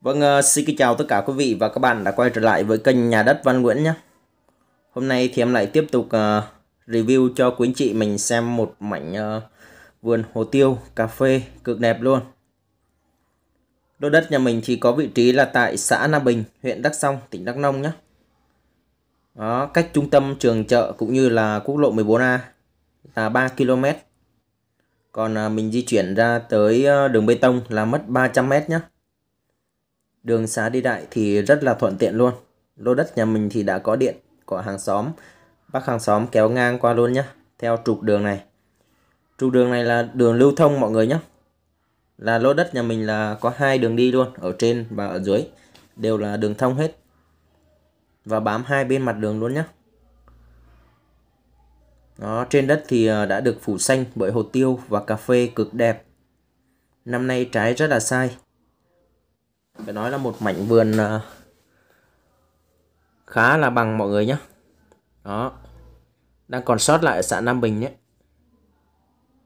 Vâng, ờ, xin kính chào tất cả quý vị và các bạn đã quay trở lại với kênh Nhà đất Văn Nguyễn nhé. Hôm nay thì em lại tiếp tục ờ, review cho quý anh chị mình xem một mảnh ờ, vườn hồ tiêu cà phê cực đẹp luôn. Lô đất nhà mình thì có vị trí là tại xã Na Bình, huyện Đắk Song, tỉnh Đắk Nông nhé. Đó, cách trung tâm trường chợ cũng như là quốc lộ 14A là 3 km. Còn mình di chuyển ra tới đường bê tông là mất 300 m nhé. Đường xá đi lại thì rất là thuận tiện luôn. Lô đất nhà mình thì đã có điện, có hàng xóm. Bác hàng xóm kéo ngang qua luôn nhé, theo trục đường này. Trục đường này là đường lưu thông mọi người nhé. Là lô đất nhà mình là có hai đường đi luôn, ở trên và ở dưới. Đều là đường thông hết. Và bám hai bên mặt đường luôn nhé. Đó, trên đất thì à, đã được phủ xanh bởi hồ tiêu và cà phê cực đẹp. Năm nay trái rất là sai, phải nói là một mảnh vườn à, khá là bằng mọi người nhé đó đang còn sót lại ở xã Nam Bình nhé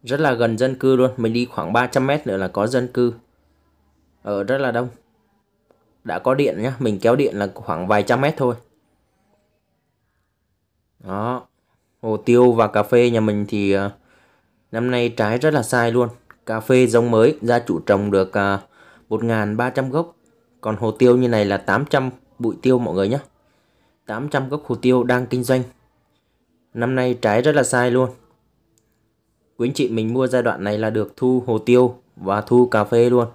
rất là gần dân cư luôn mình đi khoảng 300 mét nữa là có dân cư ở rất là đông đã có điện nhé mình kéo điện là khoảng vài trăm mét thôi đó hồ tiêu và cà phê nhà mình thì à, năm nay trái rất là sai luôn cà phê giống mới gia chủ trồng được 1.300 à, gốc còn hồ tiêu như này là 800 bụi tiêu mọi người nhé 800 gốc hồ tiêu đang kinh doanh năm nay trái rất là sai luôn quý anh chị mình mua giai đoạn này là được thu hồ tiêu và thu cà phê luôn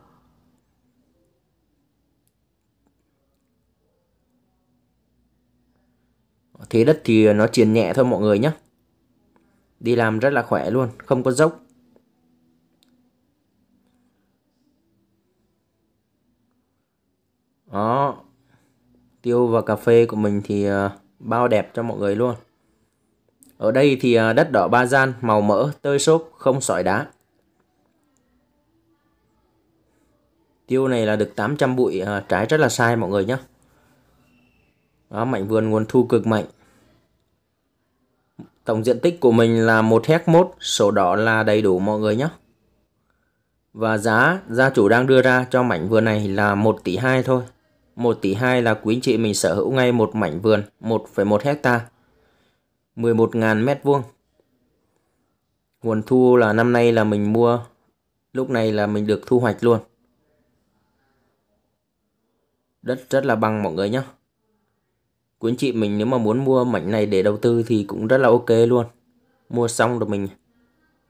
thế đất thì nó triền nhẹ thôi mọi người nhé đi làm rất là khỏe luôn không có dốc đó tiêu và cà phê của mình thì ờ, bao đẹp cho mọi người luôn ở đây thì ờ, đất đỏ ba gian màu mỡ tơi xốp không sỏi đá tiêu này là được 800 bụi ờ, trái rất là sai mọi người nhé đó, mạnh vườn nguồn thu cực mạnh Tổng diện tích của mình là 1 hec 1, sổ đỏ là đầy đủ mọi người nhé. Và giá gia chủ đang đưa ra cho mảnh vườn này là 1 tỷ 2 thôi. 1 tỷ 2 là quý anh chị mình sở hữu ngay một mảnh vườn 1,1 hecta 11.000 mét vuông Nguồn thu là năm nay là mình mua Lúc này là mình được thu hoạch luôn Đất rất là bằng mọi người nhé Quý anh chị mình nếu mà muốn mua mảnh này để đầu tư thì cũng rất là ok luôn Mua xong rồi mình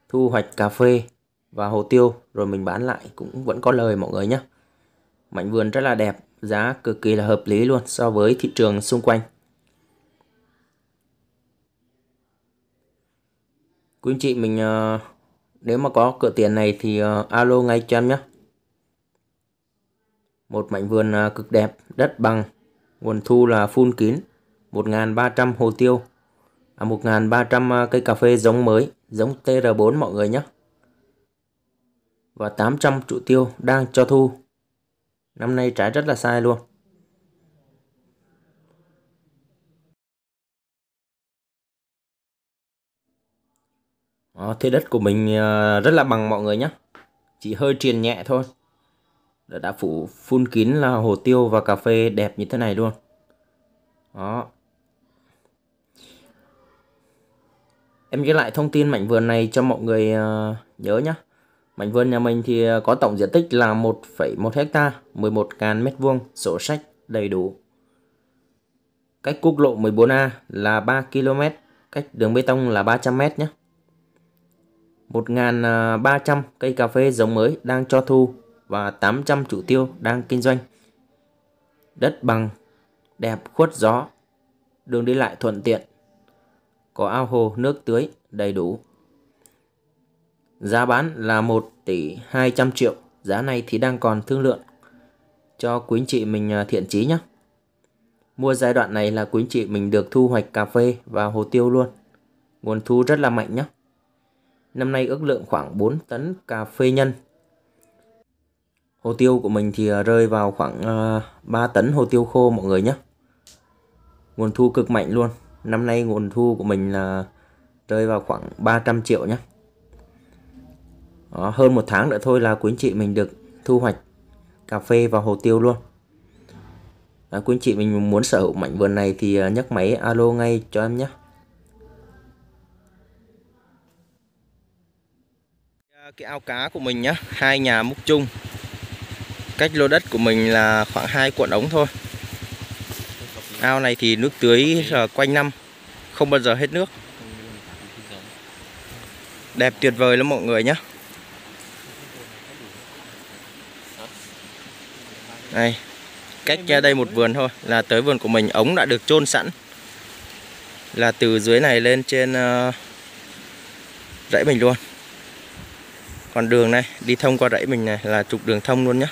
thu hoạch cà phê và hồ tiêu rồi mình bán lại cũng vẫn có lời mọi người nhé Mảnh vườn rất là đẹp giá cực kỳ là hợp lý luôn so với thị trường xung quanh. Quý anh chị mình ờ, nếu mà có cửa tiền này thì ờ, alo ngay cho em nhé. Một mảnh vườn ờ, cực đẹp, đất bằng, nguồn thu là full kín, 1.300 hồ tiêu, à, 1.300 cây cà phê giống mới, giống TR4 mọi người nhé. Và 800 trụ tiêu đang cho thu. Năm nay trả rất là sai luôn. Đó, thế đất của mình ờ, rất là bằng mọi người nhé. Chỉ hơi triền nhẹ thôi. Đã, đã phủ phun kín là hồ tiêu và cà phê đẹp như thế này luôn. Đó. Em ghi lại thông tin mảnh vườn này cho mọi người ờ, nhớ nhé. Mảnh vườn nhà mình thì à, có tổng diện tích là 1,1 hecta, 11.000 m2, sổ sách đầy đủ. Cách quốc lộ 14A là 3 km, cách đường bê tông là 300 m nhé. 1.300 à, cây cà phê giống mới đang cho thu và 800 chủ tiêu đang kinh doanh. Đất bằng, đẹp khuất gió, đường đi lại thuận tiện, có ao hồ nước tưới đầy đủ. Giá bán là 1 tỷ 200 triệu. Giá này thì đang còn thương lượng. Cho quý anh chị mình à, thiện chí nhé. Mua giai đoạn này là quý anh chị mình được thu hoạch cà phê và hồ tiêu luôn. Nguồn thu rất là mạnh nhé. Năm nay ước lượng khoảng 4 tấn cà phê nhân. Hồ tiêu của mình thì à, rơi vào khoảng 3 à, tấn hồ tiêu khô mọi người nhé. Nguồn thu cực mạnh luôn. Năm nay nguồn thu của mình là rơi vào khoảng 300 triệu nhé. Đó, ờ, hơn một tháng nữa thôi là quý anh chị mình được thu hoạch cà phê và hồ tiêu luôn à, quý anh chị mình muốn sở hữu mảnh vườn này thì ờ, nhấc máy alo ngay cho em nhé dạ, cái ao cá của mình nhá hai nhà múc chung cách lô đất của mình là khoảng hai cuộn ống thôi ao này thì nước tưới là quanh năm không bao giờ hết nước đẹp tuyệt vời lắm mọi người nhé Đây, cách ra đây một vườn thôi là tới vườn của mình ống đã được chôn sẵn là từ dưới này lên trên uh, rẫy mình luôn còn đường này đi thông qua rẫy mình này là trục đường thông luôn nhá